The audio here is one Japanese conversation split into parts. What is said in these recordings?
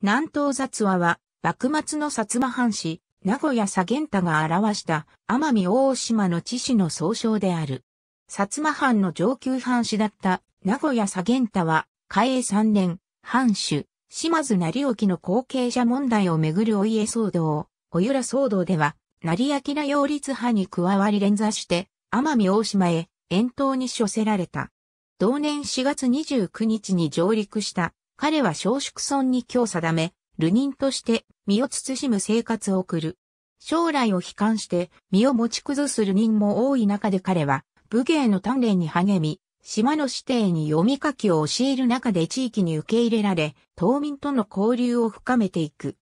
南東雑話は、幕末の薩摩藩士、名古屋左源太が表した奄美大島の知事の総称である。薩摩藩の上級藩士だった名古屋左源太は、嘉永3年、藩主、島津成沖の後継者問題をめぐるお家騒動、おゆら騒動では、成明な擁立派に加わり連座して、奄美大島へ遠島に処せられた。同年4月29日に上陸した彼は小宿村に今日定め、流人として身を慎む生活を送る。将来を悲観して身を持ち崩す流人も多い中で彼は武芸の鍛錬に励み、島の指定に読み書きを教える中で地域に受け入れられ、島民との交流を深めていく。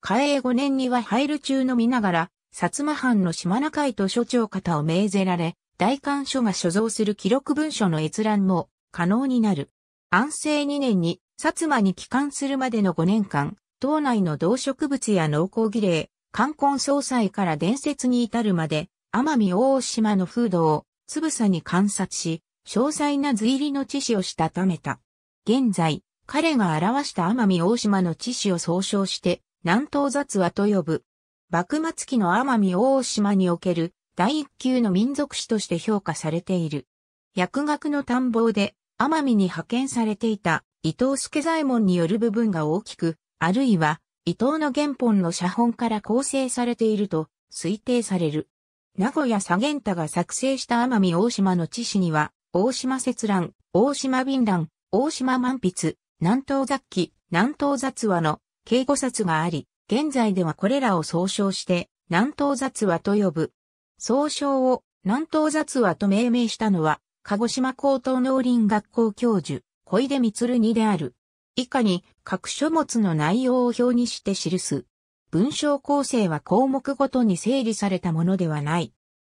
嘉永5年には入る中の見ながら、薩摩藩の島中井図書長方を命ぜられ、大官所が所蔵する記録文書の閲覧も可能になる。安政2年に薩摩に帰還するまでの5年間、島内の動植物や農耕儀礼、冠婚葬祭から伝説に至るまで、奄美大島の風土をつぶさに観察し、詳細な随理の知識をしたためた。現在、彼が表した奄美大島の知識を総称して、南東雑話と呼ぶ。幕末期の奄美大島における第一級の民族史として評価されている。薬学の探訪で奄美に派遣されていた伊藤助左衛門による部分が大きく、あるいは伊藤の原本の写本から構成されていると推定される。名古屋左源太が作成した奄美大島の地史には、大島節覧、大島便覧、大島満筆、南東雑記、南東雑話の敬語冊があり、現在ではこれらを総称して、南東雑話と呼ぶ。総称を南東雑話と命名したのは、鹿児島高等農林学校教授、小出光にである。以下に各書物の内容を表にして記す。文章構成は項目ごとに整理されたものではない。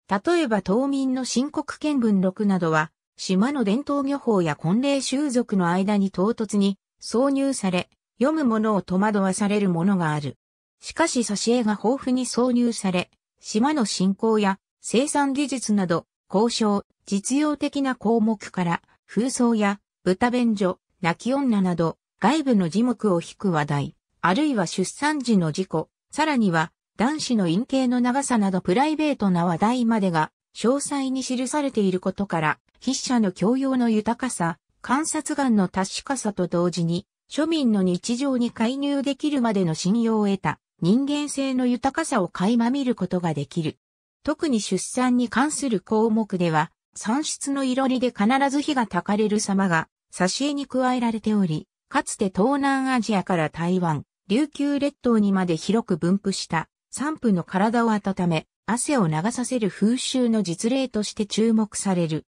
例えば島民の申告見聞録などは、島の伝統漁法や婚礼習俗の間に唐突に挿入され、読む者を戸惑わされるものがある。しかし挿絵が豊富に挿入され、島の振興や生産技術など、交渉、実用的な項目から、風葬や豚便所、泣き女など、外部の字幕を引く話題、あるいは出産時の事故、さらには、男子の陰茎の長さなどプライベートな話題までが、詳細に記されていることから、筆者の教養の豊かさ、観察眼の確かさと同時に、庶民の日常に介入できるまでの信用を得た人間性の豊かさを垣間見ることができる。特に出産に関する項目では、産出の色ろりで必ず火が焚かれる様が挿絵に加えられており、かつて東南アジアから台湾、琉球列島にまで広く分布した散布の体を温め、汗を流させる風習の実例として注目される。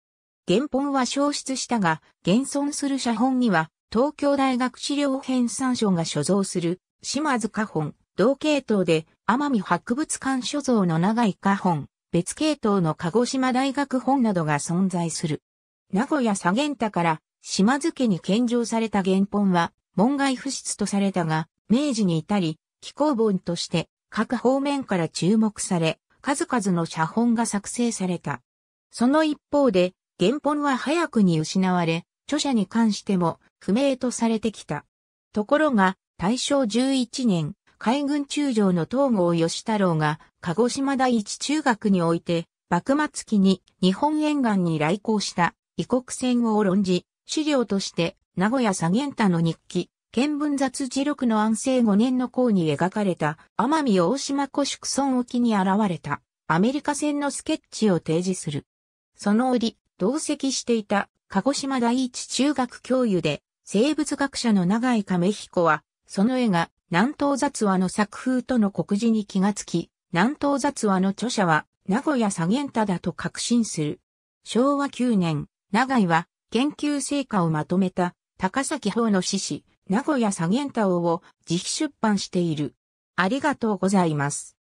原本は消失したが、現存する写本には、東京大学資料編纂書が所蔵する、島津家本、同系統で、奄美博物館所蔵の長井家本、別系統の鹿児島大学本などが存在する。名古屋左源太から島津家に献上された原本は、門外不出とされたが、明治に至り、気候本として各方面から注目され、数々の写本が作成された。その一方で、原本は早くに失われ、著者に関しても不明とされてきた。ところが、大正11年、海軍中将の東郷義太郎が、鹿児島第一中学において、幕末期に日本沿岸に来航した異国船を論じ、資料として、名古屋左玄太の日記、見聞雑事録の安政5年の項に描かれた、奄美大島古宿村沖に現れた、アメリカ船のスケッチを提示する。その折、同席していた、鹿児島第一中学教諭で、生物学者の永井亀彦は、その絵が南東雑話の作風との告示に気がつき、南東雑話の著者は名古屋左玄太だと確信する。昭和9年、永井は研究成果をまとめた高崎法の詩子、名古屋左源太郎を自費出版している。ありがとうございます。